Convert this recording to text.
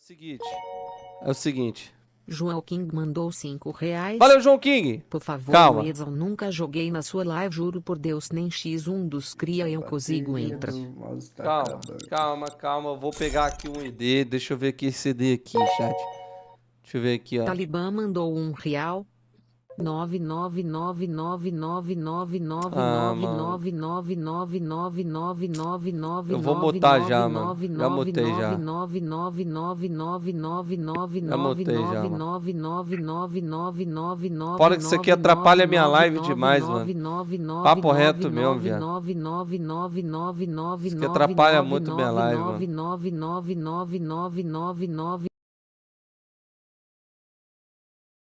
o seguinte. É o seguinte. João King mandou 5 reais. Valeu, João King! Por favor, Calma. Edson, nunca joguei na sua live, juro por Deus, nem X1 dos cria eu consigo entrar. Tá calma, calma, calma, eu vou pegar aqui um ID, deixa eu ver aqui esse ID aqui, chat. Deixa eu ver aqui, ó. Talibã mandou um real, eu vou botar já, mano. Já mutei já. Fora que isso aqui atrapalha minha live demais, mano. Papo reto meu viado. Isso aqui atrapalha muito minha live, mano.